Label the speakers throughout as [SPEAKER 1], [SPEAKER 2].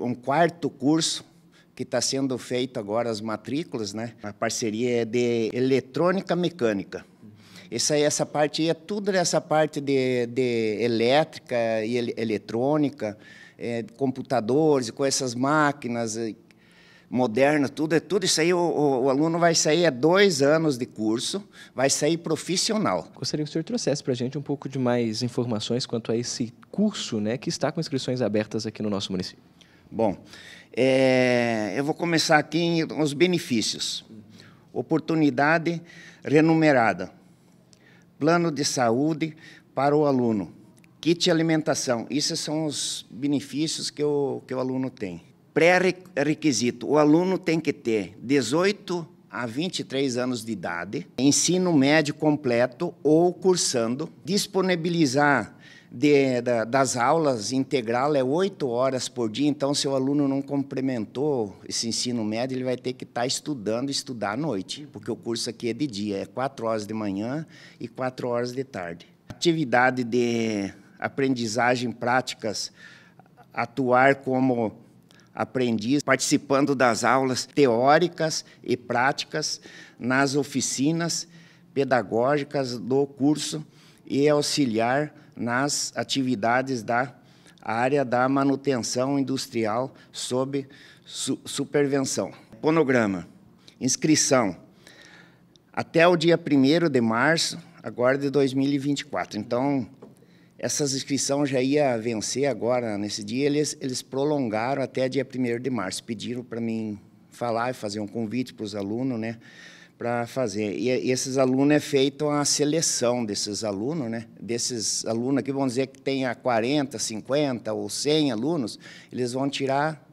[SPEAKER 1] um quarto curso que está sendo feito agora as matrículas, né? A parceria é de eletrônica mecânica. Essa, essa parte é tudo essa parte de, de elétrica e eletrônica, é, computadores, com essas máquinas é, modernas, tudo, é tudo isso aí o, o, o, aluno vai sair é
[SPEAKER 2] dois anos de curso, vai sair profissional. Gostaria que o senhor trouxesse para a gente um pouco de mais informações quanto a esse curso, né, que está com inscrições abertas aqui no nosso município. Bom, é, eu vou começar aqui em, os benefícios.
[SPEAKER 1] Oportunidade remunerada, plano de saúde para o aluno, kit alimentação. Esses são os benefícios que o, que o aluno tem. Pré-requisito: o aluno tem que ter 18 a 23 anos de idade, ensino médio completo ou cursando, disponibilizar de, da, das aulas integral é oito horas por dia, então se o aluno não complementou esse ensino médio, ele vai ter que estar tá estudando, e estudar à noite, porque o curso aqui é de dia, é quatro horas de manhã e quatro horas de tarde. Atividade de aprendizagem práticas, atuar como aprendiz, participando das aulas teóricas e práticas nas oficinas pedagógicas do curso e auxiliar nas atividades da área da manutenção industrial sob su supervenção. Ponograma. Inscrição. Até o dia 1 de março, agora de 2024. Então, essas inscrições já ia vencer agora, nesse dia, eles, eles prolongaram até dia 1 de março. Pediram para mim falar e fazer um convite para os alunos, né? para fazer. E, e, esses alunos é feito a seleção desses alunos, né? Desses alunos que vão dizer que tenha 40, 50 ou 100 alunos, eles vão tirar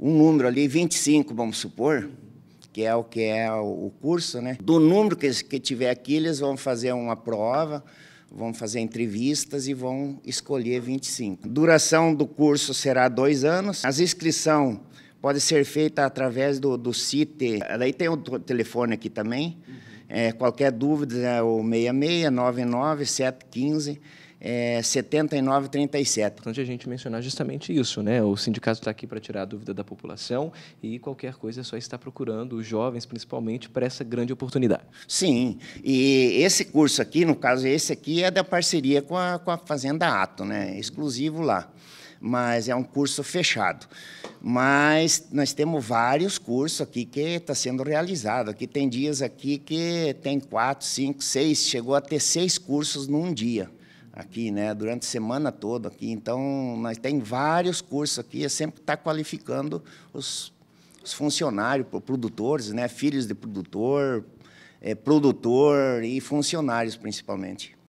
[SPEAKER 1] um número ali, 25, vamos supor, que é o que é o curso, né? Do número que, que tiver aqui, eles vão fazer uma prova, vão fazer entrevistas e vão escolher 25. A duração do curso será dois anos. As inscrições pode ser feita através do, do CITE. Daí tem o telefone aqui também. Uhum. É, qualquer dúvida é o 6699715
[SPEAKER 2] é, 7937. Importante a gente mencionar justamente isso, né? O sindicato está aqui para tirar a dúvida da população e qualquer coisa é só está procurando os jovens, principalmente, para essa grande oportunidade. Sim, e esse curso aqui, no caso esse aqui, é da parceria
[SPEAKER 1] com a, com a Fazenda Ato, né? Exclusivo lá mas é um curso fechado. Mas nós temos vários cursos aqui que está sendo realizado. Aqui tem dias aqui que tem quatro, cinco, seis, chegou a ter seis cursos num dia aqui, né? Durante a semana toda aqui. Então, nós tem vários cursos aqui, é sempre está qualificando os, os funcionários, produtores, né? Filhos de produtor, é, produtor e funcionários principalmente.